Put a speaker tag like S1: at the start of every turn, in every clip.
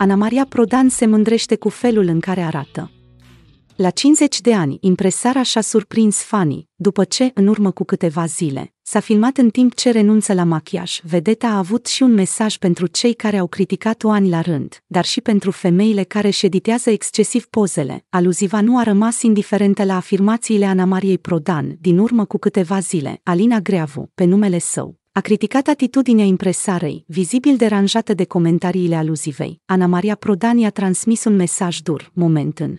S1: Ana Maria Prodan se mândrește cu felul în care arată. La 50 de ani, impresara și-a surprins fanii, după ce, în urmă cu câteva zile, s-a filmat în timp ce renunță la machiaj. Vedeta a avut și un mesaj pentru cei care au criticat-o ani la rând, dar și pentru femeile care ședitează excesiv pozele. Aluziva nu a rămas indiferentă la afirmațiile Ana Mariei Prodan, din urmă cu câteva zile, Alina Greavu, pe numele său, a criticat atitudinea impresarei, vizibil deranjată de comentariile aluzivei. Ana Maria Prodani a transmis un mesaj dur, moment în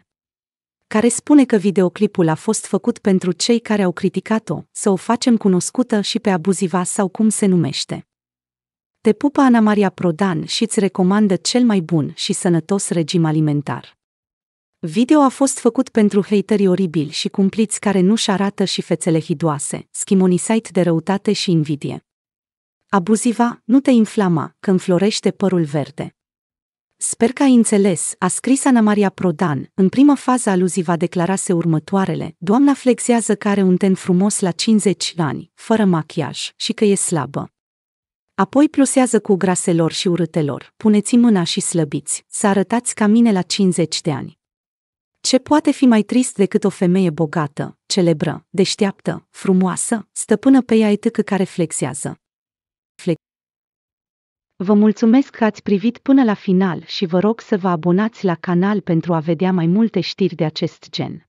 S1: care spune că videoclipul a fost făcut pentru cei care au criticat-o, să o facem cunoscută și pe abuziva sau cum se numește. Te pupă Ana Maria Prodan și îți recomandă cel mai bun și sănătos regim alimentar. Video a fost făcut pentru haterii oribili și cumpliți care nu-și arată și fețele hidoase, schimonisait de răutate și invidie. Abuziva, nu te inflama, că înflorește părul verde. Sper că ai înțeles, a scris Ana Maria Prodan. În prima fază aluziva declarase următoarele. Doamna flexează că are un ten frumos la 50 ani, fără machiaj, și că e slabă. Apoi plusează cu graselor și urâtelor, puneți mâna și slăbiți, să arătați ca mine la 50 de ani. Ce poate fi mai trist decât o femeie bogată, celebră, deșteaptă, frumoasă, stăpână pe ea etică care flexează? Vă mulțumesc că ați privit până la final și vă rog să vă abonați la canal pentru a vedea mai multe știri de acest gen.